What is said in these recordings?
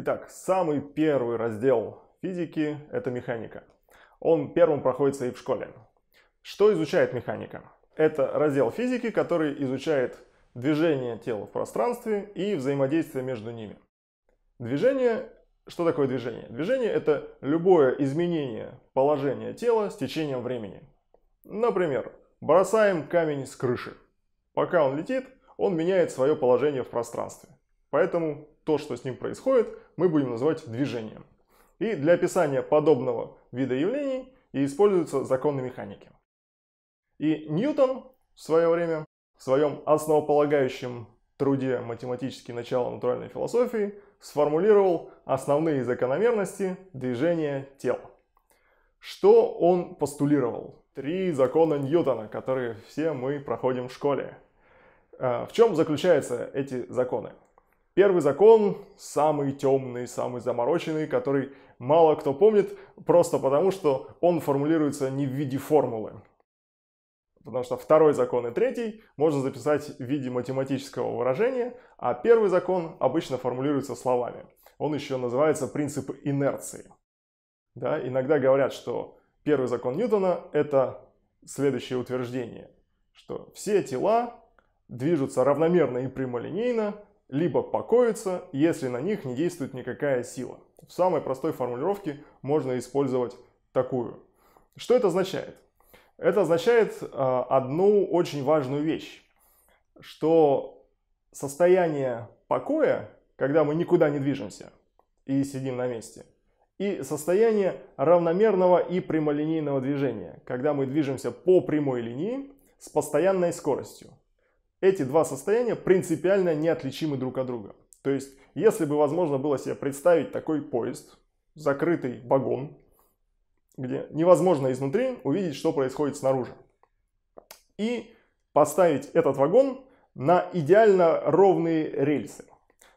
Итак, самый первый раздел физики – это механика. Он первым проходится и в школе. Что изучает механика? Это раздел физики, который изучает движение тела в пространстве и взаимодействие между ними. Движение что такое движение? Движение – это любое изменение положения тела с течением времени. Например, бросаем камень с крыши. Пока он летит, он меняет свое положение в пространстве. Поэтому то, что с ним происходит, мы будем называть движением. И для описания подобного вида явлений и используются законы механики. И Ньютон в свое время, в своем основополагающем труде «Математические начала натуральной философии» сформулировал основные закономерности движения тела. Что он постулировал? Три закона Ньютона, которые все мы проходим в школе. Э, в чем заключаются эти законы? Первый закон самый темный, самый замороченный, который мало кто помнит, просто потому что он формулируется не в виде формулы. Потому что второй закон и третий можно записать в виде математического выражения, а первый закон обычно формулируется словами. Он еще называется принцип инерции. Да, иногда говорят, что первый закон Ньютона – это следующее утверждение, что все тела движутся равномерно и прямолинейно либо покоятся, если на них не действует никакая сила. В самой простой формулировке можно использовать такую. Что это означает? Это означает а, одну очень важную вещь, что состояние покоя, когда мы никуда не движемся и сидим на месте, и состояние равномерного и прямолинейного движения, когда мы движемся по прямой линии с постоянной скоростью эти два состояния принципиально неотличимы друг от друга. То есть, если бы возможно было себе представить такой поезд, закрытый вагон, где невозможно изнутри увидеть, что происходит снаружи, и поставить этот вагон на идеально ровные рельсы.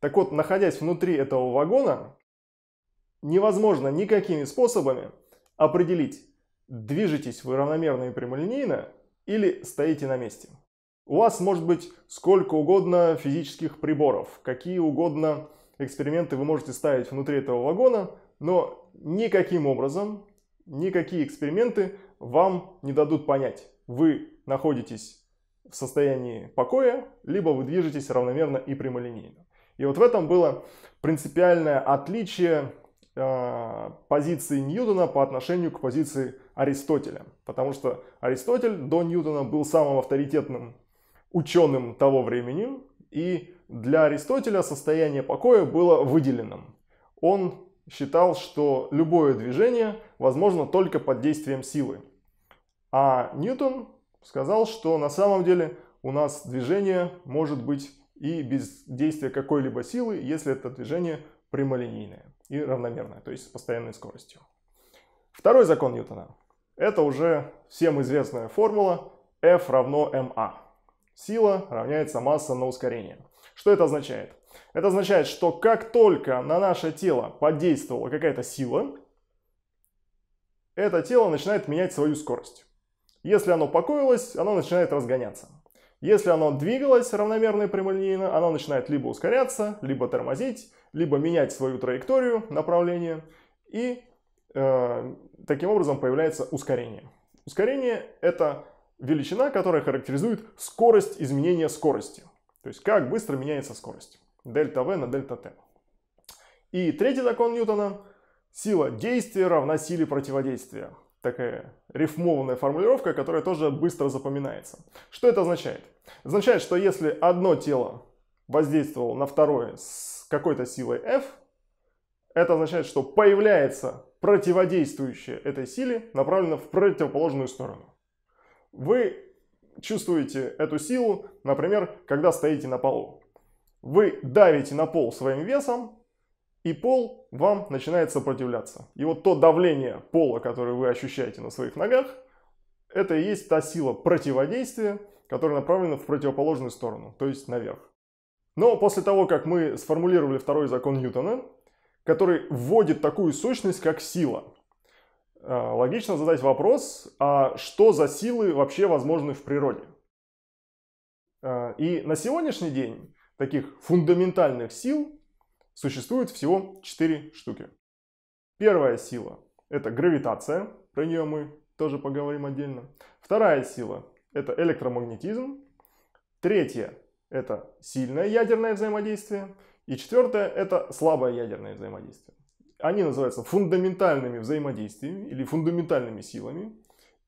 Так вот, находясь внутри этого вагона, невозможно никакими способами определить, движетесь вы равномерно и прямолинейно или стоите на месте. У вас может быть сколько угодно физических приборов, какие угодно эксперименты вы можете ставить внутри этого вагона, но никаким образом, никакие эксперименты вам не дадут понять, вы находитесь в состоянии покоя, либо вы движетесь равномерно и прямолинейно. И вот в этом было принципиальное отличие э, позиции Ньютона по отношению к позиции Аристотеля. Потому что Аристотель до Ньютона был самым авторитетным ученым того времени, и для Аристотеля состояние покоя было выделенным. Он считал, что любое движение возможно только под действием силы. А Ньютон сказал, что на самом деле у нас движение может быть и без действия какой-либо силы, если это движение прямолинейное и равномерное, то есть с постоянной скоростью. Второй закон Ньютона. Это уже всем известная формула F равно ma. Сила равняется масса на ускорение. Что это означает? Это означает, что как только на наше тело подействовала какая-то сила, это тело начинает менять свою скорость. Если оно покоилось, оно начинает разгоняться. Если оно двигалось равномерно и прямолинейно, оно начинает либо ускоряться, либо тормозить, либо менять свою траекторию, направление, и э, таким образом появляется ускорение. Ускорение – это величина, которая характеризует скорость изменения скорости. То есть как быстро меняется скорость. Дельта V на дельта T. И третий закон Ньютона. Сила действия равна силе противодействия. Такая рифмованная формулировка, которая тоже быстро запоминается. Что это означает? Означает, что если одно тело воздействовало на второе с какой-то силой F, это означает, что появляется противодействующее этой силе, направлено в противоположную сторону. Вы чувствуете эту силу, например, когда стоите на полу. Вы давите на пол своим весом, и пол вам начинает сопротивляться. И вот то давление пола, которое вы ощущаете на своих ногах, это и есть та сила противодействия, которая направлена в противоположную сторону, то есть наверх. Но после того, как мы сформулировали второй закон Ньютона, который вводит такую сущность, как сила, Э, логично задать вопрос, а что за силы вообще возможны в природе? Э, и на сегодняшний день таких фундаментальных сил существует всего 4 штуки. Первая сила – это гравитация, про нее мы тоже поговорим отдельно. Вторая сила – это электромагнетизм. Третья – это сильное ядерное взаимодействие. И четвертое – это слабое ядерное взаимодействие они называются фундаментальными взаимодействиями или фундаментальными силами.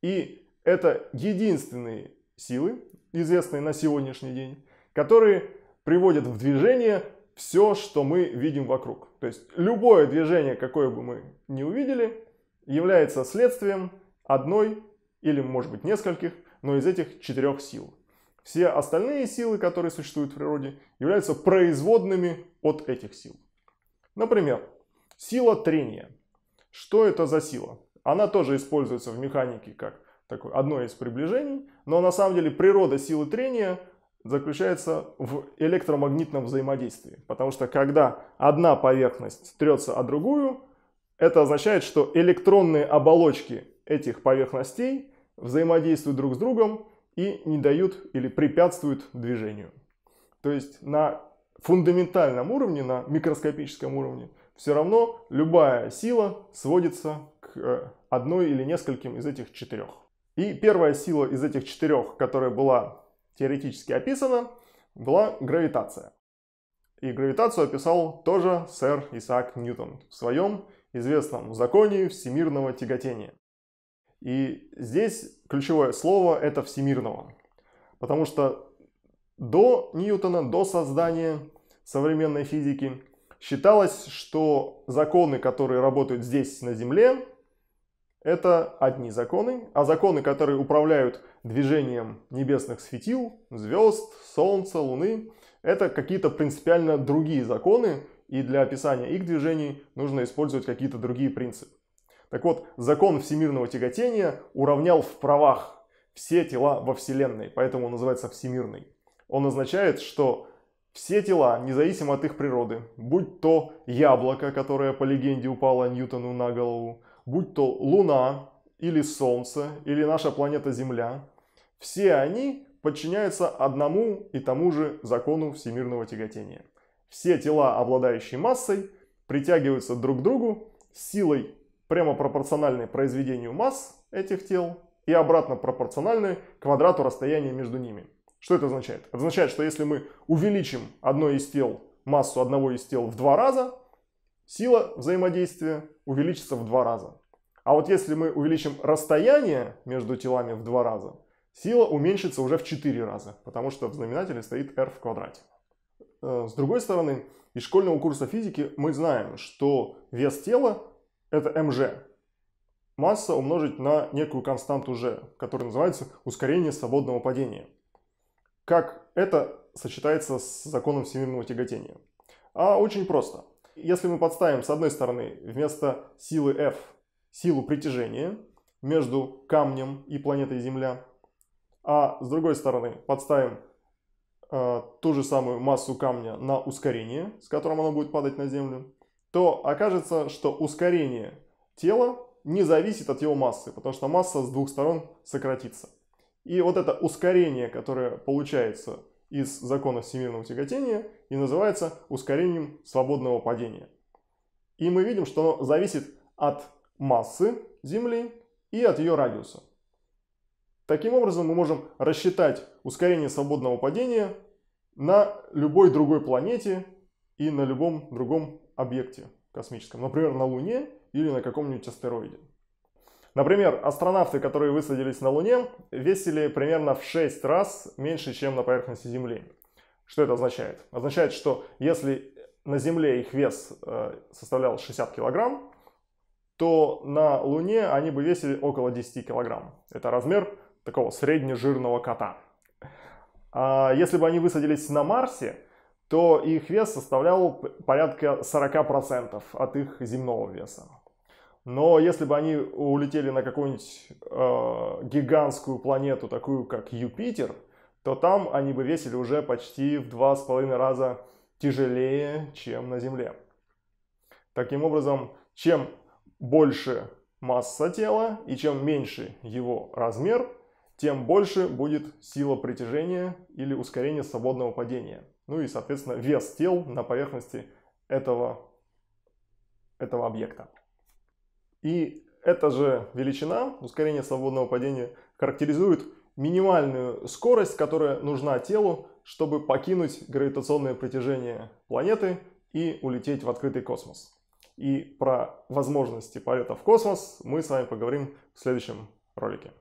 И это единственные силы, известные на сегодняшний день, которые приводят в движение все, что мы видим вокруг. То есть любое движение, какое бы мы ни увидели, является следствием одной или, может быть, нескольких, но из этих четырех сил. Все остальные силы, которые существуют в природе, являются производными от этих сил. Например, Сила трения. Что это за сила? Она тоже используется в механике как такое, одно из приближений, но на самом деле природа силы трения заключается в электромагнитном взаимодействии. Потому что когда одна поверхность трется о другую, это означает, что электронные оболочки этих поверхностей взаимодействуют друг с другом и не дают или препятствуют движению. То есть на фундаментальном уровне, на микроскопическом уровне, все равно любая сила сводится к э, одной или нескольким из этих четырех. И первая сила из этих четырех, которая была теоретически описана, была гравитация. И гравитацию описал тоже сэр Исаак Ньютон в своем известном законе всемирного тяготения. И здесь ключевое слово это всемирного. Потому что до Ньютона, до создания современной физики, считалось, что законы, которые работают здесь, на Земле, это одни законы, а законы, которые управляют движением небесных светил, звезд, Солнца, Луны, это какие-то принципиально другие законы, и для описания их движений нужно использовать какие-то другие принципы. Так вот, закон всемирного тяготения уравнял в правах все тела во Вселенной, поэтому он называется всемирный. Он означает, что все тела, независимо от их природы, будь то яблоко, которое по легенде упало Ньютону на голову, будь то Луна или Солнце, или наша планета Земля, все они подчиняются одному и тому же закону всемирного тяготения. Все тела, обладающие массой, притягиваются друг к другу силой прямо пропорциональной произведению масс этих тел и обратно пропорциональной квадрату расстояния между ними. Что это означает? Это означает, что если мы увеличим одно из тел, массу одного из тел в два раза, сила взаимодействия увеличится в два раза. А вот если мы увеличим расстояние между телами в два раза, сила уменьшится уже в четыре раза, потому что в знаменателе стоит r в квадрате. Э, с другой стороны, из школьного курса физики мы знаем, что вес тела это mg, масса умножить на некую константу g, которая называется ускорение свободного падения. Как это сочетается с законом всемирного тяготения? А очень просто. Если мы подставим с одной стороны вместо силы F силу притяжения между камнем и планетой Земля, а с другой стороны подставим э, ту же самую массу камня на ускорение, с которым оно будет падать на Землю, то окажется, что ускорение тела не зависит от его массы, потому что масса с двух сторон сократится. И вот это ускорение, которое получается из закона всемирного тяготения, и называется ускорением свободного падения. И мы видим, что оно зависит от массы Земли и от ее радиуса. Таким образом, мы можем рассчитать ускорение свободного падения на любой другой планете и на любом другом объекте космическом, например, на Луне или на каком-нибудь астероиде. Например, астронавты, которые высадились на Луне, весили примерно в 6 раз меньше, чем на поверхности Земли. Что это означает? Означает, что если на Земле их вес э, составлял 60 килограмм, то на Луне они бы весили около 10 килограмм. Это размер такого среднежирного кота. А если бы они высадились на Марсе, то их вес составлял порядка 40% от их земного веса. Но если бы они улетели на какую-нибудь э, гигантскую планету, такую как Юпитер, то там они бы весили уже почти в два с половиной раза тяжелее, чем на Земле. Таким образом, чем больше масса тела и чем меньше его размер, тем больше будет сила притяжения или ускорение свободного падения. Ну и, соответственно, вес тел на поверхности этого, этого объекта. И эта же величина, ускорение свободного падения, характеризует минимальную скорость, которая нужна телу, чтобы покинуть гравитационное притяжение планеты и улететь в открытый космос. И про возможности полета в космос мы с вами поговорим в следующем ролике.